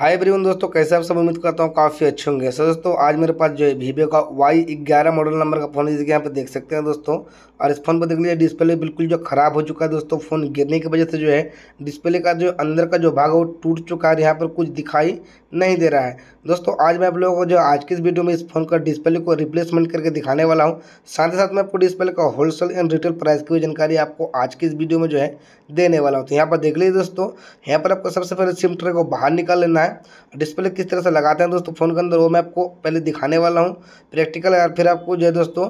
hi everyone दोस्तों कैसे आप सब उम्मीद करता हूँ काफ़ी अच्छे होंगे सर दोस्तों आज मेरे पास जो है वीवो का वाई ग्यारह मॉडल नंबर का फ़ोन है जिसके यहाँ पे देख सकते हैं दोस्तों और इस फ़ोन पर देख लीजिए डिस्प्ले बिल्कुल जो ख़राब हो चुका है दोस्तों फ़ोन गिरने की वजह से जो है डिस्प्ले का जो अंदर का जो भाग है वो टूट चुका है यहाँ पर कुछ दिखाई नहीं दे रहा है दोस्तों आज मैं आप लोगों को जो आज की इस वीडियो में इस फ़ोन का डिस्प्ले को रिप्लेसमेंट करके दिखाने वाला हूँ साथ ही साथ मैं आपको डिस्प्ले का होलसेल एंड रिटेल प्राइस की जानकारी आपको आज की इस वीडियो में जो है देने वाला हूँ तो यहाँ पर देख लीजिए दोस्तों यहाँ पर आपको सबसे पहले सिम ट्रे को बाहर निकाल लेना है है डिस्प्ले किस तरह से लगाते हैं दोस्तों फ़ोन के अंदर वो मैं आपको पहले दिखाने वाला हूँ प्रैक्टिकल और फिर आपको जो है दोस्तों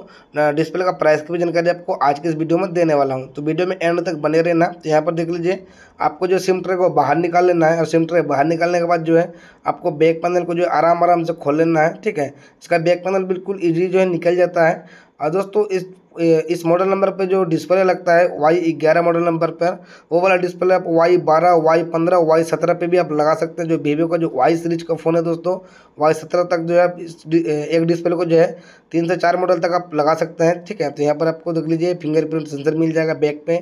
डिस्प्ले का प्राइस की भी जानकारी आपको आज के इस वीडियो में देने वाला हूँ तो वीडियो में एंड तक बने रहना तो यहाँ पर देख लीजिए आपको जो सिम ट्रे को बाहर निकाल लेना है और सिम ट्रे बाहर निकालने के बाद जो है आपको बैक पैनल को जो आराम आराम से खोल लेना है ठीक है इसका बैक पैनल बिल्कुल ईजी जो है निकल जाता है और दोस्तों इस इस मॉडल नंबर पर जो डिस्प्ले लगता है वाई ग्यारह मॉडल नंबर पर वो वाला डिस्प्ले आप वाई बारह वाई पंद्रह वाई सत्रह पर भी आप लगा सकते हैं जो वीवो का जो वाई सीरीज का फ़ोन है दोस्तों वाई सत्रह तक जो है आप एक डिस्प्ले को जो है तीन से चार मॉडल तक आप लगा सकते हैं ठीक है तो यहाँ पर आपको देख लीजिए फिंगरप्रिंट सेंसर मिल जाएगा बैक पे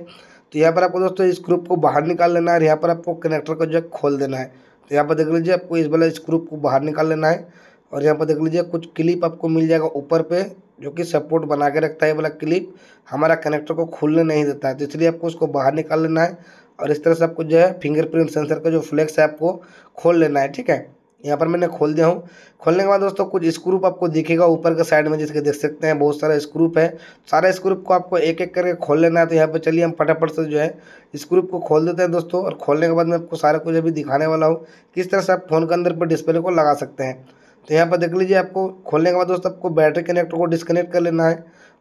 तो यहाँ पर आपको दोस्तों इस ग्रुप को बाहर निकाल लेना है और यहाँ पर आपको कनेक्टर को जो है खोल देना है तो यहाँ पर देख लीजिए आपको इस वाला इस ग्रुप को बाहर निकाल लेना है और यहाँ पर देख लीजिए कुछ क्लिप आपको मिल जाएगा ऊपर पे जो कि सपोर्ट बना के रखता है वाला क्लिप हमारा कनेक्टर को खुलने नहीं देता है तो इसलिए आपको उसको बाहर निकाल लेना है और इस तरह से आपको जो है फिंगरप्रिंट सेंसर का जो फ्लेक्स है आपको खोल लेना है ठीक है यहाँ पर मैंने खोल दिया हूँ खोलने के बाद दोस्तों कुछ स्क्रूप आपको दिखेगा ऊपर के साइड में जिसके देख सकते हैं बहुत सारा स्क्रूप है सारे स्क्रूप को आपको एक एक करके खोल लेना है तो यहाँ पर चलिए हम फटाफट से जो है स्क्रूप को खोल देते हैं दोस्तों और खोलने के बाद मैं आपको सारा कुछ अभी दिखाने वाला हूँ किस तरह से आप फ़ोन के अंदर पर डिस्प्ले को लगा सकते हैं तो यहाँ पर देख लीजिए आपको खोलने के बाद दोस्तों आपको बैटरी कनेक्टर को डिसकनेक्ट कर लेना है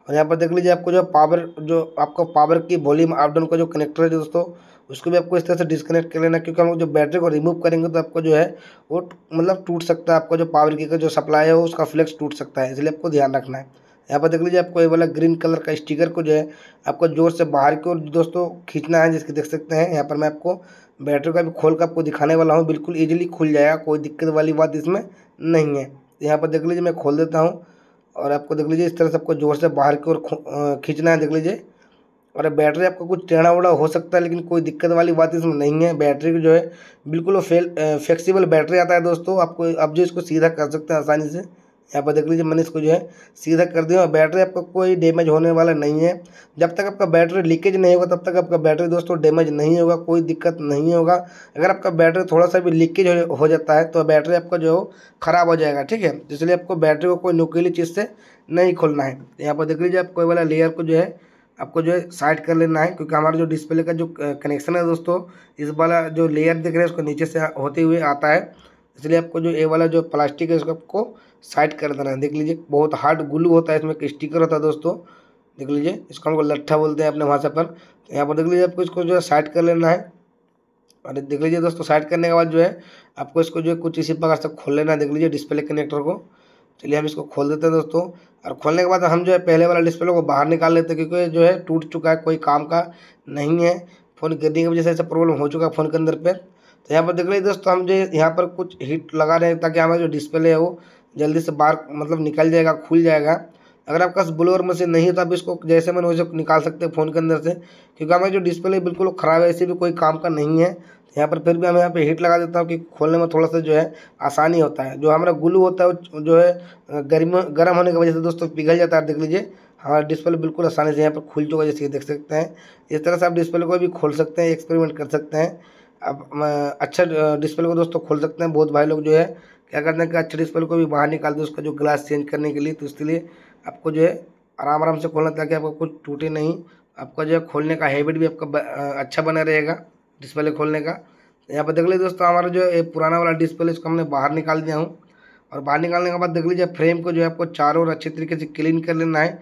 और यहाँ पर देख लीजिए आपको जो पावर जो आपको पावर की वॉल्यूम अप डाउन का जो कनेक्टर है दोस्तों उसको भी आपको इस तरह से डिस्कनेक्ट कर लेना क्योंकि हम लोग जो बैटरी को रिमूव करेंगे तो आपको जो है वो मतलब टूट सकता है आपका जो पावर की का जो सप्लाई है उसका फ्लेक्स टूट सकता है इसलिए आपको ध्यान रखना है यहाँ पर देख लीजिए आपको ये वाला ग्रीन कलर का स्टिकर को जो है आपको जोर से बाहर की ओर दोस्तों खींचना है जिसकी देख सकते हैं यहाँ पर मैं आपको बैटरी का भी खोल कर आपको दिखाने वाला हूँ बिल्कुल ईजिली खुल जाएगा कोई दिक्कत वाली बात इसमें नहीं है यहाँ पर देख लीजिए मैं खोल देता हूँ और आपको देख लीजिए इस तरह से आपको ज़ोर से बाहर की ओर खींचना है देख लीजिए और बैटरी आपका कुछ टेढ़ा उड़ा हो सकता है लेकिन कोई दिक्कत वाली बात इसमें नहीं है बैटरी की जो है बिल्कुल फेल फ्लेक्सिबल बैटरी आता है दोस्तों आपको आप जो इसको सीधा कर सकते हैं आसानी से यहाँ पर देख लीजिए मैंने इसको जो है सीधा कर दिया और बैटरी आपका कोई डैमेज होने वाला नहीं है जब तक आपका बैटरी लीकेज नहीं होगा तब तक आपका बैटरी दोस्तों डैमेज नहीं होगा कोई दिक्कत नहीं होगा अगर आपका बैटरी थोड़ा सा भी लीकेज हो जाता है तो बैटरी आपका जो ख़राब हो जाएगा ठीक है इसलिए आपको बैटरी को कोई नुकीली चीज़ से नहीं खोलना है यहाँ पर देख लीजिए आप कोई वाला लेयर को जो है आपको जो है साइड कर लेना है क्योंकि हमारा जो डिस्प्ले का जो कनेक्शन है दोस्तों इस वाला जो लेयर देख रहे हैं उसको नीचे से होते हुए आता है इसलिए आपको जो ए वाला जो प्लास्टिक है इसको आपको साइड कर देना है देख लीजिए बहुत हार्ड ग्लू होता है इसमें एक स्टिकर होता है दोस्तों देख लीजिए इसको हमको लट्ठा बोलते हैं अपने भाषा पर तो यहाँ पर देख लीजिए आपको इसको जो है साइड कर लेना है और देख लीजिए दोस्तों साइड करने के बाद जो है आपको इसको जो है कुछ इसी प्रकार से खोल लेना है देख लीजिए डिस्प्ले कनेक्टर को चलिए हम इसको खोल देते हैं दोस्तों और खोलने के बाद हम जो है पहले वाला डिस्प्ले को बाहर निकाल लेते हैं क्योंकि जो है टूट चुका है कोई काम का नहीं है फ़ोन गिरने की वजह से ऐसा प्रॉब्लम हो चुका है फ़ोन के अंदर पर तो यहाँ पर देख लीजिए दोस्तों हम जो यहाँ पर कुछ हीट लगा रहे हैं ताकि हमारा जो डिस्प्ले है वो जल्दी से बाहर मतलब निकल जाएगा खुल जाएगा अगर आपके पास ब्लोअर मशीन नहीं होता तो आप इसको जैसे मैंने वैसे निकाल सकते हैं फ़ोन के अंदर से क्योंकि हमारा जो डिस्प्ले बिल्कुल ख़राब है ऐसे भी कोई काम का नहीं है यहाँ पर फिर भी हमें यहाँ पे हीट लगा देता हूँ कि खोलने में थोड़ा सा जो है आसानी होता है जो हमारा ग्लू होता है वो जो है गर्म गर्म होने की वजह से दोस्तों पिघल जाता है देख लीजिए हमारा डिस्प्ले बिल्कुल आसानी से यहाँ पर खुल चुका है जैसे देख सकते हैं इस तरह से आप डिस्प्ले को भी खोल सकते हैं एक्सपेरिमेंट कर सकते हैं आप अच्छा डिस्प्ले को दोस्तों खोल सकते हैं बहुत भाई लोग जो है क्या करते हैं कि अच्छे डिस्प्ले को भी बाहर निकाल दो उसका जो ग्लास चेंज करने के लिए तो इसके लिए आपको जो है आराम आराम से खोलना ताकि आपको कुछ टूटे नहीं आपका जो है खोलने का हैबिट भी आपका अच्छा बना रहेगा डिस्प्ले खोलने का यहाँ पर देख लीजिए दोस्तों हमारा जो है पुराना वाला डिस्प्ले इसको हमने बाहर निकाल दिया हूँ और बाहर निकालने के बाद देख लीजिए फ्रेम को जो है आपको चारों ओर अच्छे तरीके से क्लीन कर लेना है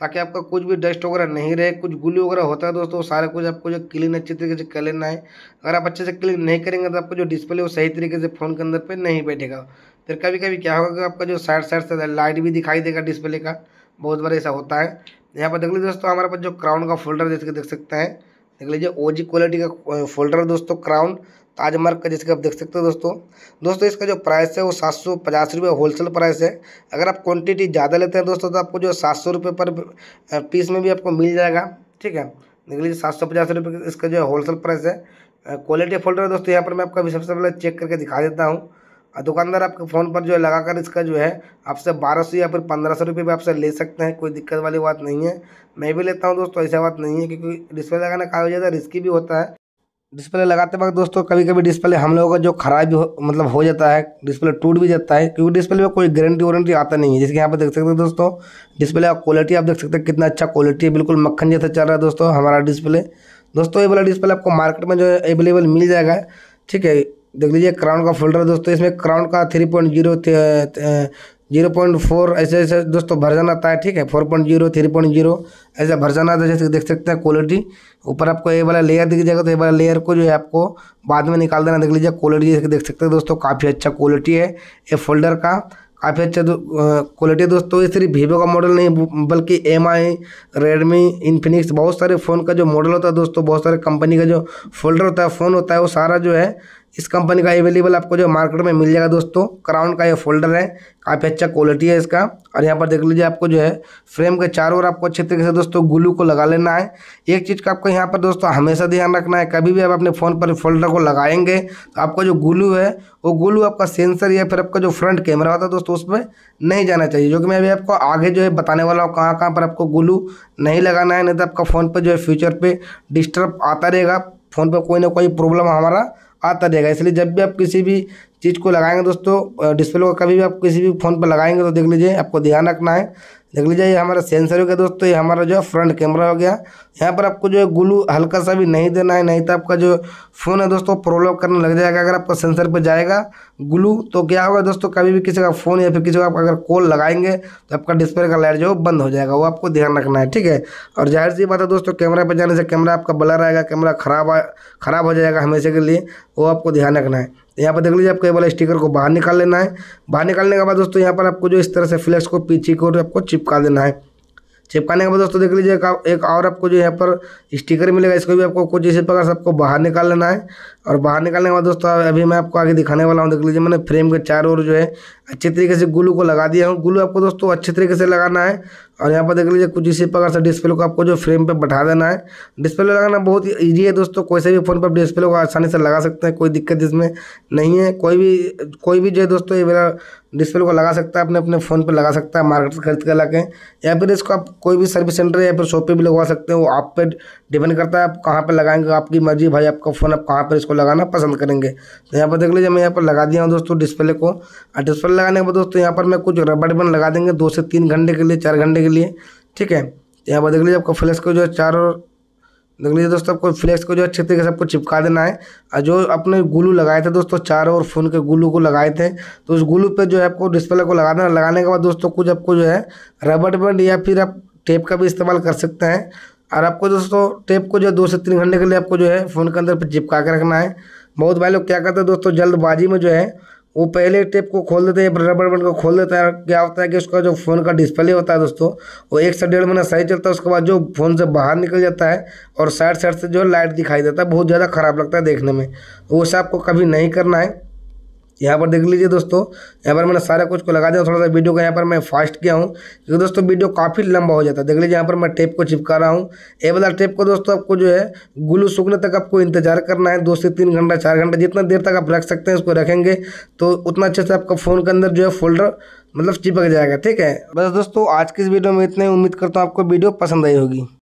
ताकि आपका कुछ भी डस्ट वगैरह नहीं रहे कुछ गुली वगैरह होता है दोस्तों सारे कुछ आपको जो क्लीन अच्छे तरीके से कर लेना है अगर आप अच्छे से क्लीन नहीं करेंगे तो आपको जो डिस्प्ले वो सही तरीके से फ़ोन के अंदर पे नहीं बैठेगा फिर कभी कभी क्या होगा कि आपका जो साइड साइड से लाइट भी दिखाई देगा डिस्प्ले का बहुत बार ऐसा होता है यहाँ पर देख लीजिए दोस्तों हमारे पास जो क्राउन का फोल्डर देख देख सकते हैं देख लीजिए ओ क्वालिटी का फोल्डर दोस्तों क्राउन ताज मार्क का जैसे कि आप देख सकते हो दोस्तों दोस्तों इसका जो प्राइस है वो सात सौ पचास रुपये होलसेल प्राइस है अगर आप क्वांटिटी ज़्यादा लेते हैं दोस्तों तो आपको जो सात सौ रुपये पर पीस में भी आपको मिल जाएगा ठीक है देख लीजिए सात सौ पचास रुपये इसका जो है होलसेल प्राइस है क्वालिटी फोल्डर है दोस्तों यहाँ पर मैं आपका भी सबसे पहले चेक करके दिखा देता हूँ दुकानदार आपके फ़ोन पर जो है लगाकर इसका जो है आपसे बारह सौ या फिर पंद्रह सौ रुपये भी आपसे ले सकते हैं कोई दिक्कत वाली बात नहीं है मैं भी लेता हूँ दोस्तों ऐसा बात नहीं है क्योंकि डिस्प्ले लगाना काफ़ी ज़्यादा रिस्की भी होता है डिस्प्ले लगाते वक्त दोस्तों कभी कभी डिस्प्ले हम लोगों का जो खराब हो मतलब हो जाता है डिस्प्ले टूट भी जाता है क्योंकि डिस्प्ले में कोई गारंटी वारंटी आता नहीं है जैसे कि यहाँ पर देख सकते हैं दोस्तों डिस्प्ले का क्वालिटी आप देख सकते हैं कितना अच्छा क्वालिटी है बिल्कुल मक्खन जैसा चल रहा है दोस्तों हमारा डिस्प्ले दोस्तों ये वाला डिस्प्ले आपको मार्केट में जो है अवेलेबल मिल जाएगा ठीक है देख लीजिए क्राउन का फोल्डर दोस्तों इसमें क्राउन का three point zero zero point four ऐसे ऐसे दोस्तों भर्जन आता है ठीक है four point zero three point zero ऐसा भर्जन आता है जैसे देख सकते हैं क्वालिटी ऊपर आपको ये वाला लेयर दिख जाएगा तो ये वाला लेयर को जो है आपको बाद में निकाल देना देख लीजिए क्वालिटी जैसे देख सकते हैं दोस्तों काफ़ी अच्छा क्वालिटी है ये फोल्डर का काफ़ी अच्छा क्वालिटी दोस्तों ये सिर्फ वीवो का मॉडल नहीं बल्कि एम आई रेडमी इन्फिनिक्स बहुत सारे फ़ोन का जो मॉडल होता है दोस्तों बहुत सारे कंपनी का जो फोल्डर होता है फ़ोन होता है वो सारा जो है इस कंपनी का अवेलेबल आपको जो मार्केट में मिल जाएगा दोस्तों क्राउन का ये फोल्डर है काफ़ी अच्छा क्वालिटी है इसका और यहाँ पर देख लीजिए आपको जो है फ्रेम के चारों ओर आपको अच्छे तरीके से दोस्तों ग्लू को लगा लेना है एक चीज़ का आपको यहाँ पर दोस्तों हमेशा ध्यान रखना है कभी भी आप अपने फ़ोन पर फोल्डर को लगाएंगे तो आपका जो ग्लू है वो ग्लू आपका सेंसर या फिर आपका जो फ्रंट कैमरा होता है दोस्तों उस पर नहीं जाना चाहिए जो कि मैं अभी आपको आगे जो है बताने वाला हूँ कहाँ कहाँ पर आपको ग्लू नहीं लगाना है नहीं तो आपका फ़ोन पर जो है फ्यूचर पर डिस्टर्ब आता रहेगा फ़ोन पर कोई ना कोई प्रॉब्लम हमारा आता रहेगा इसलिए जब भी आप किसी भी चीज़ को लगाएंगे दोस्तों डिस्प्ले को कभी भी आप किसी भी फ़ोन पर लगाएंगे तो देख लीजिए आपको ध्यान रखना है देख लीजिए ये हमारा सेंसर हो गया दोस्तों ये हमारा जो है फ्रंट कैमरा हो गया यहाँ पर आपको जो है ग्लू हल्का सा भी नहीं देना है नहीं तो आपका जो फ़ोन है दोस्तों प्रॉब्लम करने लग जाएगा अगर आपका सेंसर पर जाएगा ग्लू तो क्या होगा दोस्तों कभी भी किसी का फ़ोन या फिर किसी का अगर कॉल लगाएंगे तो आपका डिस्प्ले का लाइट जो बंद हो जाएगा वो आपको ध्यान रखना है ठीक है और जाहिर सी बात है दोस्तों कैमरा पर जाने से कैमरा आपका बलर आएगा कैमरा खराब खराब हो जाएगा हमेशा के लिए वो आपको ध्यान रखना है यहाँ पर देख लीजिए आपको ये वाला स्टिकर को बाहर निकाल लेना है बाहर निकालने के बाद दोस्तों यहाँ पर आपको जो इस तरह से फ्लैक्स को पीछे की ओर आपको चिपका देना है चिपकाने के बाद दोस्तों देख लीजिए एक और आपको जो यहाँ पर स्टिकर मिलेगा इसको भी आपको कुछ इसी प्रकार से आपको बाहर निकाल लेना है और बाहर निकालने के बाद दोस्तों अभी मैं आपको आगे दिखाने वाला हूँ देख लीजिए मैंने फ्रेम के चारों ओर जो है अच्छे तरीके से ग्लू को लगा दिया हूँ ग्लू आपको दोस्तों अच्छे तरीके से लगाना है और यहाँ पर देख लीजिए कुछ इसी प्रकार से डिस्प्ले को आपको जो फ्रेम पे बैठा देना है डिस्प्ले लगाना बहुत ईजी है दोस्तों कोई से भी फ़ोन पर डिस्प्ले को आसानी से लगा सकते हैं कोई दिक्कत इसमें नहीं है कोई भी कोई भी जो है दोस्तों ये मेरा डिस्प्ले को लगा सकता है अपने अपने फ़ोन पर लगा सकता है मार्केट से खरीद कर ला के या फिर इसको आप कोई भी सर्विस सेंटर या फिर शॉप पर भी लगवा सकते हैं वो आप पर डिपेंड करता है आप कहाँ पर लगाएंगे आपकी मर्जी भाई आपका फ़ोन आप कहाँ पर इसको लगाना पसंद करेंगे तो यहाँ पर देख लीजिए मैं यहाँ पर लगा दिया हूँ दोस्तों डिस्प्ले को और डिस्प्ले लगाने के बाद दोस्तों यहाँ पर मैं कुछ रबड़ बन लगा देंगे दो से तीन घंटे के लिए चार घंटे के लिए ठीक है तो यहाँ पर देख लीजिए आपको फ्लैश को जो है चार और देख लीजिए दोस्तों आपको फ्लैक्स को जो अच्छे तरीके से आपको चिपका देना है और जो अपने गुलू लगाए थे दोस्तों चारों और फोन के गुलू को लगाए थे तो उस गुलू पे जो है आपको डिस्प्ले को लगा देना लगाने के बाद दोस्तों कुछ आपको जो है रबड़ बैंड या फिर आप टेप का भी इस्तेमाल कर सकते हैं और आपको दोस्तों टेप को जो है दो से तीन घंटे के लिए आपको जो है फ़ोन के अंदर चिपका के रखना है बहुत भाई लोग क्या करते हैं दोस्तों जल्दबाजी में जो है वो पहले टेप को खोल देते हैं रबड़ बैंड को खोल देता है क्या होता है कि उसका जो फ़ोन का डिस्प्ले होता है दोस्तों वो एक से डेढ़ महीना सही चलता है उसके बाद जो फ़ोन से बाहर निकल जाता है और साइड साइड से जो लाइट दिखाई देता है बहुत ज़्यादा ख़राब लगता है देखने में वो सब आपको कभी नहीं करना है यहाँ पर देख लीजिए दोस्तों यहाँ पर मैंने सारा कुछ को लगा दिया थोड़ा सा वीडियो को यहाँ पर मैं फास्ट किया हूँ क्योंकि दोस्तों वीडियो काफ़ी लंबा हो जाता है देख लीजिए यहाँ पर मैं टेप को चिपका रहा हूँ ए वाला टेप को दोस्तों आपको जो है गुलू सूखने तक आपको इंतजार करना है दो से तीन घंटा चार घंटा जितना देर तक आप रख सकते हैं उसको रखेंगे तो उतना अच्छे से आपका फ़ोन के अंदर जो है फोल्डर मतलब चिपक जाएगा ठीक है बस दोस्तों आज की इस वीडियो में इतने उम्मीद करता हूँ आपको वीडियो पसंद आई होगी